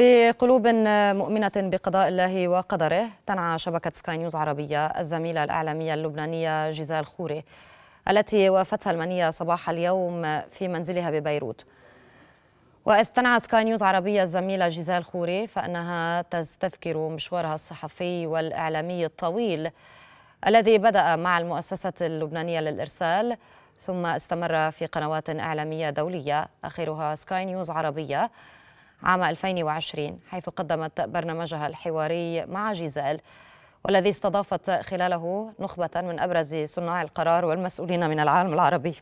بقلوب مؤمنة بقضاء الله وقدره تنعى شبكة سكاي نيوز عربية الزميلة الإعلامية اللبنانية جيزال خوري التي وافتها المنية صباح اليوم في منزلها ببيروت وإذ تنعى سكاي نيوز عربية الزميلة جيزال خوري فإنها تستذكر مشوارها الصحفي والإعلامي الطويل الذي بدأ مع المؤسسة اللبنانية للإرسال ثم استمر في قنوات إعلامية دولية آخرها سكاي نيوز عربية عام 2020 حيث قدمت برنامجها الحواري مع جيزال والذي استضافت خلاله نخبة من أبرز صناع القرار والمسؤولين من العالم العربي